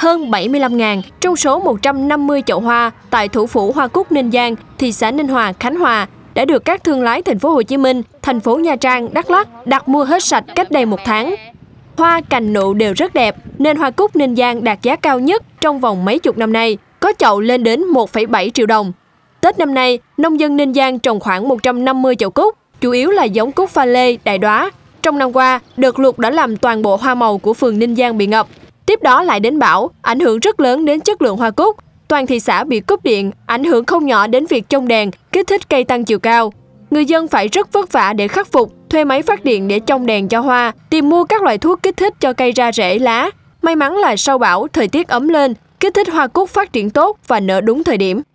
hơn 75.000 trong số 150 chậu hoa tại thủ phủ Hoa Cúc Ninh Giang, thị xã Ninh Hòa, Khánh Hòa đã được các thương lái thành phố Hồ Chí Minh, thành phố Nha Trang, Đắk Lắk đặt mua hết sạch cách đây một tháng. Hoa cành nụ đều rất đẹp nên hoa cúc Ninh Giang đạt giá cao nhất trong vòng mấy chục năm nay, có chậu lên đến 1,7 triệu đồng. Tết năm nay, nông dân Ninh Giang trồng khoảng 150 chậu cúc, chủ yếu là giống cúc pha lê, đại đóa. Trong năm qua, đợt lụt đã làm toàn bộ hoa màu của phường Ninh Giang bị ngập, Tiếp đó lại đến bão, ảnh hưởng rất lớn đến chất lượng hoa cúc. Toàn thị xã bị cúp điện, ảnh hưởng không nhỏ đến việc trông đèn, kích thích cây tăng chiều cao. Người dân phải rất vất vả để khắc phục, thuê máy phát điện để trông đèn cho hoa, tìm mua các loại thuốc kích thích cho cây ra rễ lá. May mắn là sau bão, thời tiết ấm lên, kích thích hoa cúc phát triển tốt và nở đúng thời điểm.